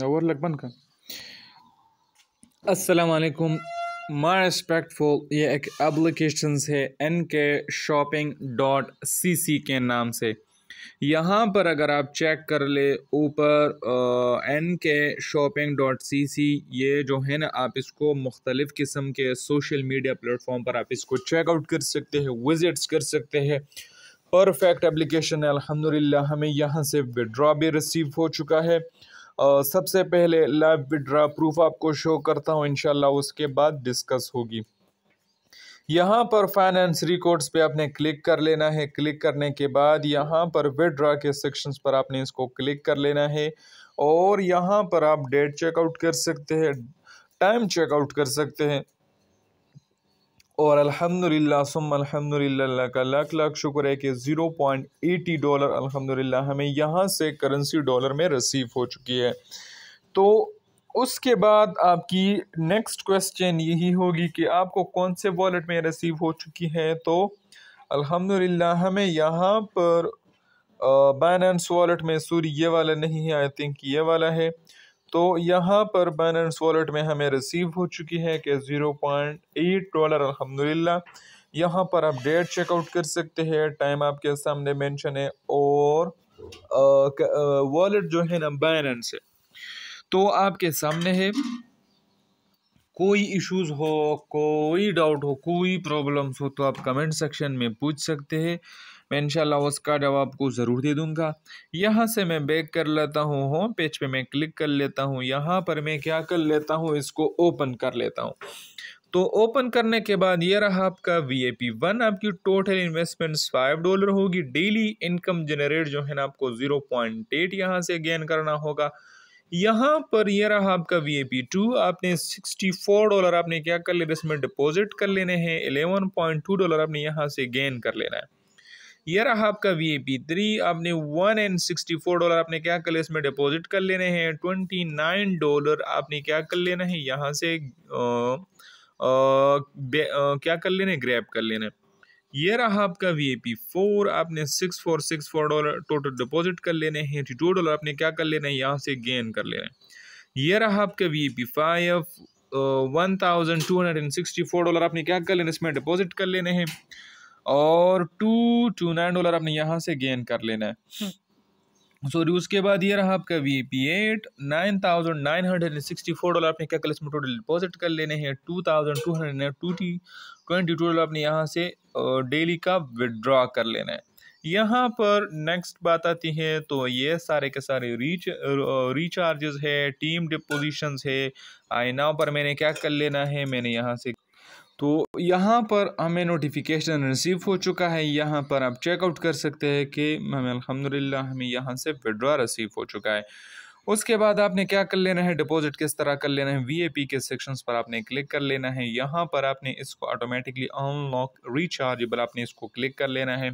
नवर ban kar असलकुम माई respectful ये एक एप्लीकेशन है एन के शॉपिंग डॉट सी सी के नाम से यहाँ पर अगर आप चेक कर ले ऊपर एन के शॉपिंग डॉट सी सी ये जो है ना आप इसको मुख्तलिफ़ किस्म के सोशल मीडिया प्लेटफॉर्म पर आप इसको चेकआउट कर सकते हैं विज़िट्स कर सकते हैं परफेक्ट एप्लीकेशन है अल्हम्दुलिल्लाह हमें यहाँ से विड्रॉ भी रिसीव हो चुका है सबसे पहले लाइव विड्रा प्रूफ आपको शो करता हूँ इन उसके बाद डिस्कस होगी यहाँ पर फाइनेंस रिकॉर्ड्स पे आपने क्लिक कर लेना है क्लिक करने के बाद यहाँ पर विड्रा के सेक्शंस पर आपने इसको क्लिक कर लेना है और यहाँ पर आप डेट चेकआउट कर सकते हैं टाइम चेकआउट कर सकते हैं और अल्हम्दुलिल्लाह सुम अल्हम्दुलिल्लाह का लाख लाख शुक्र है कि ज़ीरो पॉइंट एटी डॉलर अल्हम्दुलिल्लाह हमें यहाँ से करेंसी डॉलर में रिसीव हो चुकी है तो उसके बाद आपकी नेक्स्ट क्वेश्चन यही होगी कि आपको कौन से वॉलेट में रिसीव हो चुकी है तो अल्हम्दुलिल्लाह हमें यहाँ पर बाइनेंस वॉलेट में सूरी ये वाला नहीं है आई थिंक ये वाला है तो यहाँ पर बाइनेंस वॉलेट में हमें रिसीव हो चुकी है कि ज़ीरो पॉइंट एट डॉलर अलहमदिल्ला यहाँ पर आप डेट चेकआउट कर सकते हैं टाइम आपके सामने मेंशन है और वॉलेट जो है ना बाइनेंस है तो आपके सामने है कोई इश्यूज हो कोई डाउट हो कोई प्रॉब्लम्स हो तो आप कमेंट सेक्शन में पूछ सकते हैं मैं इनशाला उसका जवाब को ज़रूर दे दूँगा यहाँ से मैं बैक कर लेता हूँ होम पेज पे मैं क्लिक कर लेता हूँ यहाँ पर मैं क्या कर लेता हूँ इसको ओपन कर लेता हूँ तो ओपन करने के बाद ये रहा आपका वी ए पी वन आपकी टोटल इन्वेस्टमेंट्स फाइव डॉलर होगी डेली इनकम जनरेट जो है ना आपको ज़ीरो पॉइंट एट यहाँ से गेन करना होगा यहाँ पर यह रहा आपका वी ए पी टू आपने सिक्सटी फोर डॉलर आपने क्या कर लेना इसमें डिपॉजिट कर लेने हैं एलेवन पॉइंट टू डॉलर आपने यहाँ से गेन कर लेना है ये रहा आपका वी ए पी थ्री आपने one and sixty four dollar आपने क्या कर लिया इसमें डिपॉजिट कर लेने हैं ट्वेंटी नाइन डॉलर आपने क्या कर लेना है यहाँ से आ, आ, आ, क्या कर लेने ग्रैप कर लेना ये रहा आपका वी ए पी फोर आपने six four six four dollar total deposit कर लेने हैं एटी टू डॉलर आपने क्या कर लेना है यहाँ से गेन कर लेना है ये रहा आपका V A P five one thousand two hundred and sixty four dollar आपने क्या कर लेना इसमें डिपॉजिट कर लेने हैं और टू टू नाइन डॉलर आपने यहाँ से गेन कर लेना है सॉरी हम्म। उसके बाद ये रहा आपका V P eight nine thousand nine hundred and sixty four dollar आपने क्या कल इसमें टोटल डिपॉजिट कर लेने हैं two thousand two hundred and two twenty two dollar आपने यहाँ से डेली का विदड्रॉ कर लेना है यहाँ पर नेक्स्ट बात आती है तो ये सारे के सारे रीच रिचार्जेस है टीम डिपोजिशंस है आई नाव पर मैंने क्या कर लेना है मैंने यहाँ से तो यहाँ पर हमें नोटिफिकेशन रिसीव हो चुका है यहाँ पर आप चेकआउट कर सकते हैं कि हमें अलहमदिल्ला हमें यहाँ से विड्रा रिसीव हो चुका है उसके बाद आपने क्या कर लेना है डिपॉजिट किस तरह कर लेना है वीएपी के सेक्शंस पर आपने क्लिक कर लेना है यहाँ पर आपने इसको ऑटोमेटिकली अनलॉक रिचार्जेबल आपने इसको क्लिक कर लेना है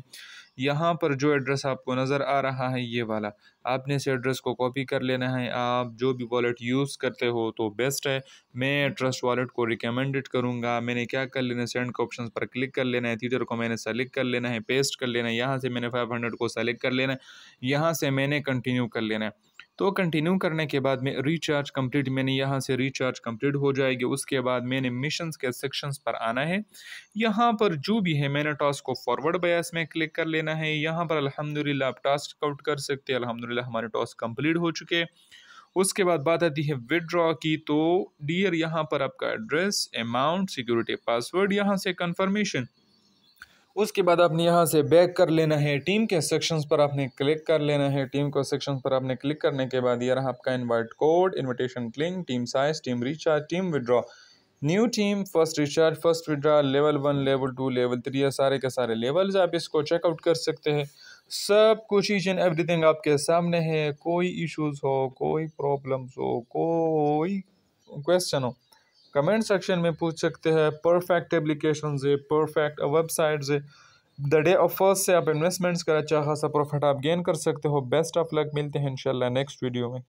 यहाँ पर जो एड्रेस आपको नज़र आ रहा है ये वाला आपने इस एड्रेस को कॉपी कर लेना है आप जो भी वॉलेट यूज़ करते हो तो बेस्ट है मैं ट्रस्ट वॉलेट को रिकमेंडेड करूँगा मैंने क्या कर लेना है सेंड के ऑप्शन पर क्लिक कर लेना है थीटर को मैंने सेलेक्ट कर लेना है पेस्ट कर लेना है यहाँ से मैंने फाइव हंड्रेड को सेलेक्ट कर लेना है यहाँ से मैंने कंटिन्यू कर लेना है तो कंटिन्यू करने के बाद में रिचार्ज कंप्लीट मैंने यहाँ से रिचार्ज कंप्लीट हो जाएगी उसके बाद मैंने मिशंस के सेक्शंस पर आना है यहाँ पर जो भी है मैंने टास्क को फॉरवर्ड बयास में क्लिक कर लेना है यहाँ पर अलहमदिल्ला आप टास्क आउट कर सकते हैं अलहमदिल्ला हमारे टास्क कम्प्लीट हो चुके उसके बाद बात आती है विदड्रॉ की तो डियर यहाँ पर आपका एड्रेस अमाउंट सिक्योरिटी पासवर्ड यहाँ से कन्फर्मेशन उसके बाद आपने यहाँ से बैक कर लेना है टीम के सेक्शंस पर आपने क्लिक कर लेना है टीम को सेक्शंस पर आपने क्लिक करने के बाद यार रहा आपका invite code invitation cling team size team recharge team withdraw new team first recharge first withdraw level one level two level three या सारे के सारे लेवल्स आप इसको चेकआउट कर सकते हैं सब कुछ ईच एंड एवरीथिंग आपके सामने है कोई इशूज़ हो कोई प्रॉब्लम्स हो कोई क्वेश्चन हो कमेंट सेक्शन में पूछ सकते हैं परफेक्ट एप्लीकेशन है परफेक्ट वेबसाइट है द डे ऑफ फर्स्ट से आप इन्वेस्टमेंट्स करें अच्छा खासा प्रॉफिट आप गेन कर सकते हो बेस्ट ऑफ लक मिलते हैं इंशाल्लाह नेक्स्ट वीडियो में